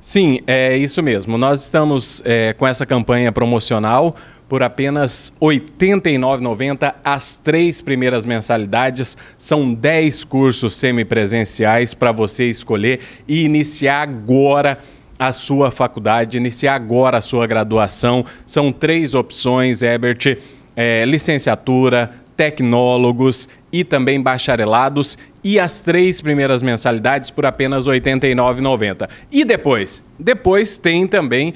Sim, é isso mesmo. Nós estamos é, com essa campanha promocional por apenas R$ 89,90 as três primeiras mensalidades. São 10 cursos semipresenciais para você escolher e iniciar agora a sua faculdade, iniciar agora a sua graduação. São três opções, Ebert. É, licenciatura, tecnólogos e também bacharelados e as três primeiras mensalidades por apenas R$ 89,90. E depois? Depois tem também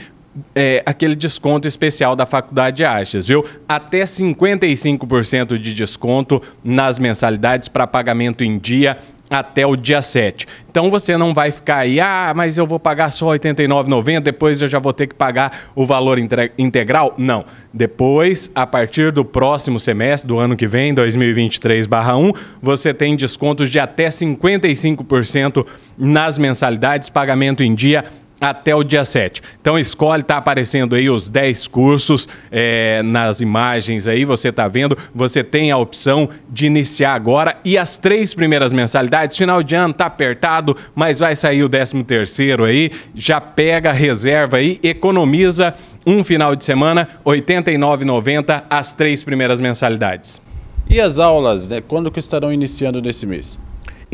é, aquele desconto especial da Faculdade de viu? Até 55% de desconto nas mensalidades para pagamento em dia até o dia 7. Então você não vai ficar aí, ah, mas eu vou pagar só R$ 89,90, depois eu já vou ter que pagar o valor integral. Não. Depois, a partir do próximo semestre, do ano que vem, 2023-1, você tem descontos de até 55% nas mensalidades, pagamento em dia até o dia 7. Então escolhe, tá aparecendo aí os 10 cursos é, nas imagens aí, você tá vendo. Você tem a opção de iniciar agora e as três primeiras mensalidades, final de ano tá apertado, mas vai sair o 13 terceiro aí, já pega, reserva aí, economiza um final de semana, R$ 89,90 as três primeiras mensalidades. E as aulas, né? quando que estarão iniciando nesse mês?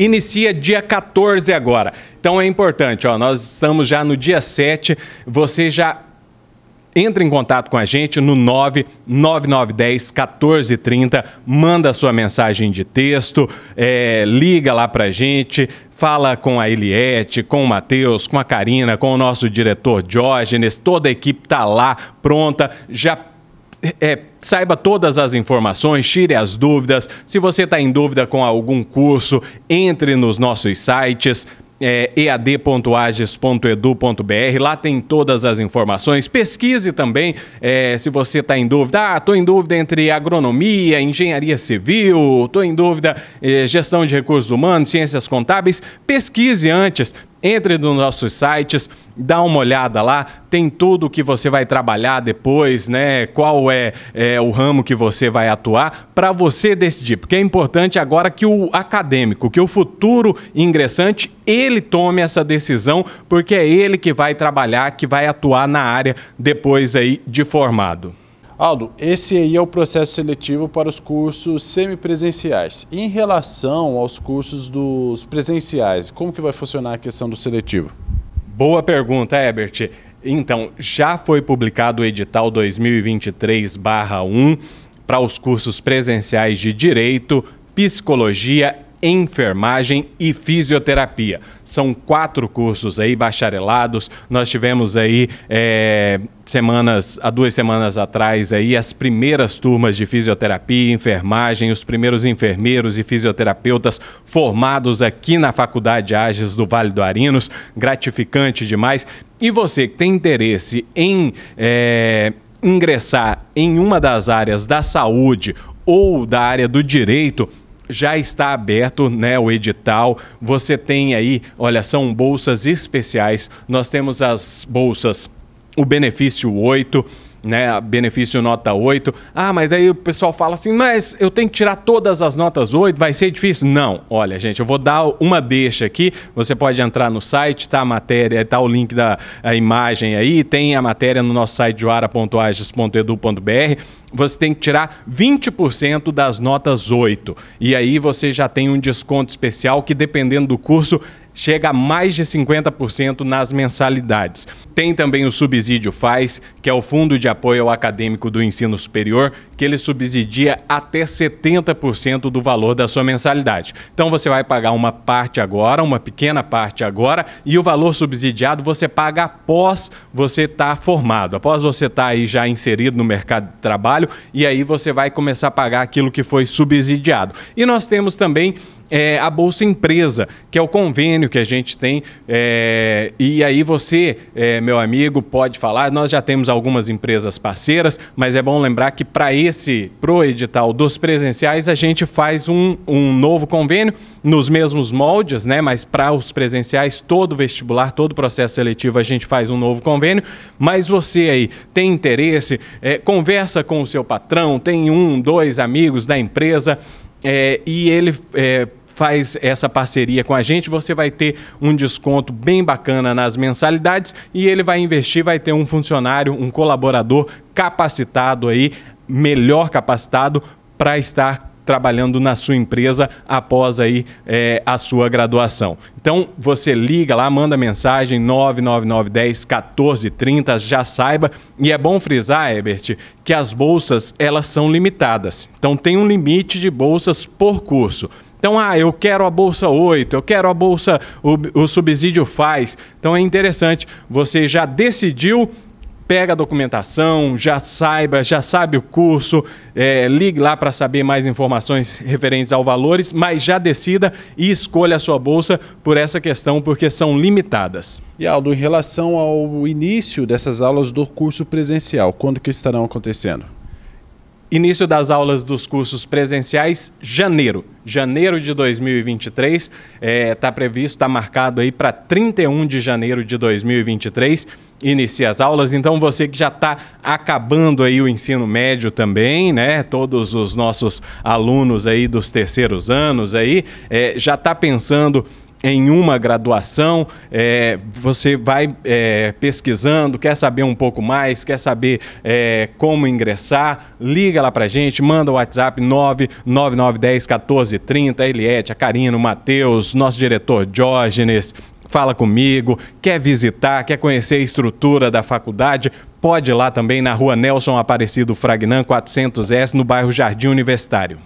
inicia dia 14 agora. Então é importante, ó, nós estamos já no dia 7, você já entra em contato com a gente no 99910 1430, manda sua mensagem de texto, é, liga lá pra gente, fala com a Eliette, com o Matheus, com a Karina, com o nosso diretor Diógenes, toda a equipe tá lá pronta, já é, saiba todas as informações, tire as dúvidas. Se você está em dúvida com algum curso, entre nos nossos sites. É, ead.ages.edu.br, lá tem todas as informações. Pesquise também é, se você está em dúvida. Ah, estou em dúvida entre agronomia, engenharia civil, estou em dúvida é, gestão de recursos humanos, ciências contábeis. Pesquise antes, entre nos nossos sites, dá uma olhada lá, tem tudo o que você vai trabalhar depois, né? Qual é, é o ramo que você vai atuar, para você decidir. Porque é importante agora que o acadêmico, que o futuro ingressante, ele tome essa decisão, porque é ele que vai trabalhar, que vai atuar na área depois aí de formado. Aldo, esse aí é o processo seletivo para os cursos semipresenciais. Em relação aos cursos dos presenciais, como que vai funcionar a questão do seletivo? Boa pergunta, Herbert. Então, já foi publicado o edital 2023-1 para os cursos presenciais de Direito, Psicologia enfermagem e fisioterapia. São quatro cursos aí, bacharelados. Nós tivemos aí é, semanas, há duas semanas atrás aí, as primeiras turmas de fisioterapia, enfermagem, os primeiros enfermeiros e fisioterapeutas formados aqui na Faculdade Ágis do Vale do Arinos. Gratificante demais. E você que tem interesse em é, ingressar em uma das áreas da saúde ou da área do direito, já está aberto né, o edital. Você tem aí, olha, são bolsas especiais. Nós temos as bolsas, o benefício 8 né, benefício nota 8. Ah, mas daí o pessoal fala assim, mas eu tenho que tirar todas as notas 8, vai ser difícil? Não, olha, gente, eu vou dar uma deixa aqui. Você pode entrar no site, tá a matéria, tá o link da imagem aí, tem a matéria no nosso site joara.ages.edu.br. Você tem que tirar 20% das notas 8. E aí você já tem um desconto especial que dependendo do curso chega a mais de 50% nas mensalidades. Tem também o subsídio FAIS, que é o Fundo de Apoio ao Acadêmico do Ensino Superior, que ele subsidia até 70% do valor da sua mensalidade. Então você vai pagar uma parte agora, uma pequena parte agora, e o valor subsidiado você paga após você estar tá formado, após você estar tá aí já inserido no mercado de trabalho, e aí você vai começar a pagar aquilo que foi subsidiado. E nós temos também é, a Bolsa Empresa, que é o convênio que a gente tem. É, e aí você, é, meu amigo, pode falar. Nós já temos algumas empresas parceiras, mas é bom lembrar que para esse, pro edital dos presenciais, a gente faz um, um novo convênio nos mesmos moldes, né? Mas para os presenciais, todo vestibular, todo processo seletivo, a gente faz um novo convênio. Mas você aí tem interesse, é, conversa com o seu patrão, tem um, dois amigos da empresa é, e ele é, faz essa parceria com a gente, você vai ter um desconto bem bacana nas mensalidades e ele vai investir, vai ter um funcionário, um colaborador capacitado aí, melhor capacitado para estar trabalhando na sua empresa após aí é, a sua graduação. Então você liga lá, manda mensagem 99910 1430, já saiba. E é bom frisar, Ebert, que as bolsas elas são limitadas. Então tem um limite de bolsas por curso. Então, ah, eu quero a bolsa 8, eu quero a bolsa, o, o subsídio faz. Então é interessante, você já decidiu pega a documentação, já saiba, já sabe o curso, é, ligue lá para saber mais informações referentes aos valores, mas já decida e escolha a sua bolsa por essa questão, porque são limitadas. E Aldo, em relação ao início dessas aulas do curso presencial, quando que estarão acontecendo? Início das aulas dos cursos presenciais, janeiro. Janeiro de 2023. Está é, tá previsto, está marcado aí para 31 de janeiro de 2023. Inicia as aulas. Então, você que já está acabando aí o ensino médio também, né? Todos os nossos alunos aí dos terceiros anos aí, é, já está pensando em uma graduação, é, você vai é, pesquisando, quer saber um pouco mais, quer saber é, como ingressar, liga lá para gente, manda o WhatsApp 99910 1430, a Eliette, a Karina, o Matheus, nosso diretor Diógenes, fala comigo, quer visitar, quer conhecer a estrutura da faculdade, pode ir lá também na rua Nelson Aparecido Fragnan 400S, no bairro Jardim Universitário.